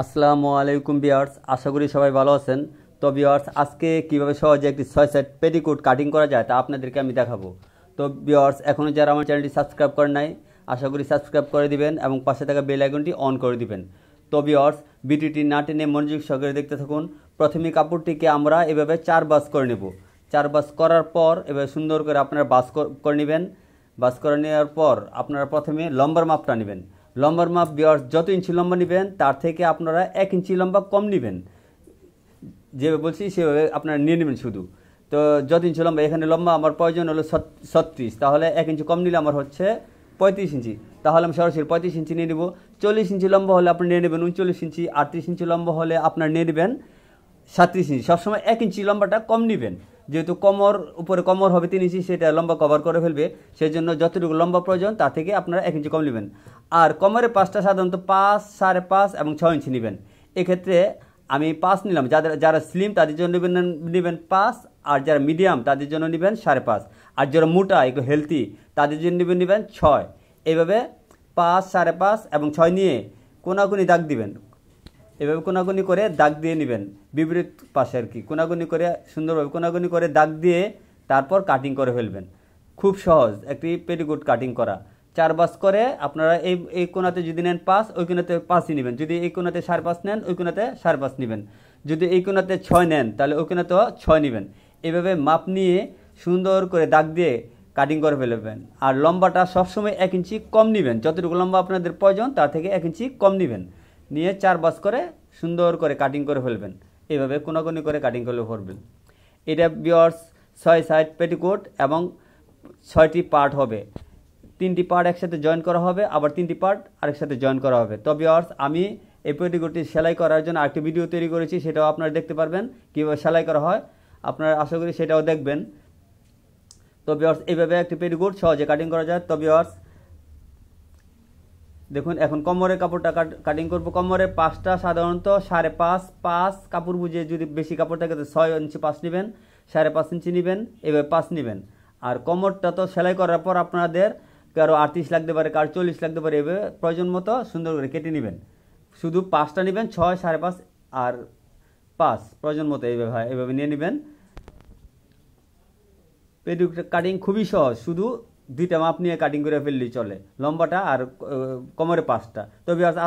আসসালামু আলাইকুম বিয়ার্স আশা করি সবাই ভালো আছেন তো বিয়ার্স আজকে কিভাবে সহজে একটি ছয় সেট পেটিকোট কাটিং করা যায় তা আপনাদেরকে আমি দেখাবো তো বিয়ার্স এখনও যারা আমার চ্যানেলটি সাবস্ক্রাইব করেন নাই আশা করি সাবস্ক্রাইব করে দিবেন এবং পাশে থাকা বেল আইকনটি অন করে দিবেন তো বিয়ার্স ভিডিওটি না টেনে মনোযোগ সহকারে দেখতে থাকুন প্রথমে কাপড়টিকে আমরা এভাবে চার বাস করে নেব চার বাস করার পর এভাবে সুন্দর করে আপনারা বাস করে নেবেন বাস করে নেওয়ার পর আপনারা প্রথমে লম্বার মাপটা নেবেন লম্বার মাপ বিয়ার যত ইঞ্চি লম্বা নেবেন তার থেকে আপনারা এক ইঞ্চি লম্বা কম নেবেন যেভাবে বলছি সেভাবে আপনারা নিয়ে নেবেন শুধু তো যত ইঞ্চি লম্বা এখানে লম্বা আমার প্রয়োজন হলো ছত্রিশ তাহলে এক ইঞ্চি কম নিলে আমার হচ্ছে পঁয়ত্রিশ ইঞ্চি তাহলে আমি সরাসরি পঁয়ত্রিশ ইঞ্চি নিয়ে নেব চল্লিশ ইঞ্চি লম্বা হলে আপনি নিয়ে নেবেন উনচল্লিশ ইঞ্চি আটত্রিশ ইঞ্চি লম্বা হলে আপনার নিয়ে নেবেন সাতত্রিশ ইঞ্চি সবসময় এক ইঞ্চি লম্বাটা কম নেবেন যেহেতু কমর উপরে কমর হবে তিন ইঞ্চি সেটা লম্বা কভার করে ফেলবে সেই জন্য যতটুকু লম্বা প্রয়োজন তা থেকে আপনারা এক ইঞ্চি কম নেবেন আর কমরে পাঁচটা সাধারণত পাঁচ সাড়ে পাঁচ এবং ছয় ইঞ্চি নেবেন এক্ষেত্রে আমি পাঁচ নিলাম যাদের যারা স্লিম তাদের জন্য নেবেন নেবেন পাঁচ আর যারা মিডিয়াম তাদের জন্য নেবেন সাড়ে পাঁচ আর যারা মোটা একটু হেলদি তাদের জন্য নেবেন নেবেন ছয় এইভাবে পাঁচ সাড়ে পাঁচ এবং ছয় নিয়ে কোনাকুনি দাগ দিবেন এভাবে কোনাকুনি করে দাগ দিয়ে নেবেন বিপরীত পাশে আর কি কোনাকুনি করে সুন্দরভাবে কোনাকুনি করে দাগ দিয়ে তারপর কাটিং করে ফেলবেন খুব সহজ একটি পেটিকোট কাটিং করা চার বাস করে আপনারা এই এই কোনাতে যদি নেন পাঁচ ওই কোনাতে পাঁচই নেবেন যদি এই কোনাতে সাড়ে পাঁচ নেন ওই কোনাতে সাড়ে পাঁচ নেবেন যদি এই কোনাতে ছয় নেন তাহলে ওই কোনাতেও ছয় নেবেন এভাবে মাপ নিয়ে সুন্দর করে দাগ দিয়ে কাটিং করে ফেলবেন আর লম্বাটা সবসময় এক ইঞ্চি কম নেবেন যতটুকু লম্বা আপনাদের প্রয়োজন তার থেকে এক ইঞ্চি কম নেবেন নিয়ে চার বাস করে সুন্দর করে কাটিং করে ফেলবেন এভাবে কোনাকুনি করে কাটিং করে ফেলবেন এটা বিয়র্স ছয় সাইড পেটিকোট এবং ছয়টি পার্ট হবে তিনটি পার্ট একসাথে জয়েন করা হবে আবার তিনটি পার্ট আরেকসাথে জয়েন করা হবে তো ভিওয়ার্স আমি এই পেটিকোটটি সেলাই করার জন্য আরেকটি ভিডিও তৈরি করেছি সেটাও আপনারা দেখতে পারবেন কীভাবে সেলাই করা হয় আপনারা আশা করি সেটাও দেখবেন তো ভিওয়ার্স এইভাবে একটি পেটিকোট সহজে কাটিং করা যায় তো ভিওয়ার্স দেখুন এখন কমরের কাপড়টা কাটিং করব কমরের পাঁচটা সাধারণত সাড়ে পাঁচ পাঁচ কাপড় বুঝে যদি বেশি কাপড় থাকে তো ছয় ইঞ্চি পাঁচ নেবেন সাড়ে পাঁচ ইঞ্চি নেবেন এভাবে পাঁচ নেবেন আর কমরটা তো সেলাই করার পর আপনাদের কারো আটত্রিশ লাগতে পারে কারো চল্লিশ লাগতে পারে এভাবে প্রয়োজন মতো সুন্দর করে কেটে নেবেন শুধু পাঁচটা নেবেন ছয় সাড়ে পাঁচ আর পাঁচ প্রয়োজন মতো এইভাবে হয় এভাবে নিয়ে নেবেন পেডু কাটিং খুবই সহজ শুধু দুইটা মাপ নিয়ে কাটিং করে ফেললেই চলে লম্বাটা আর কোমরে পাঁচটা তবে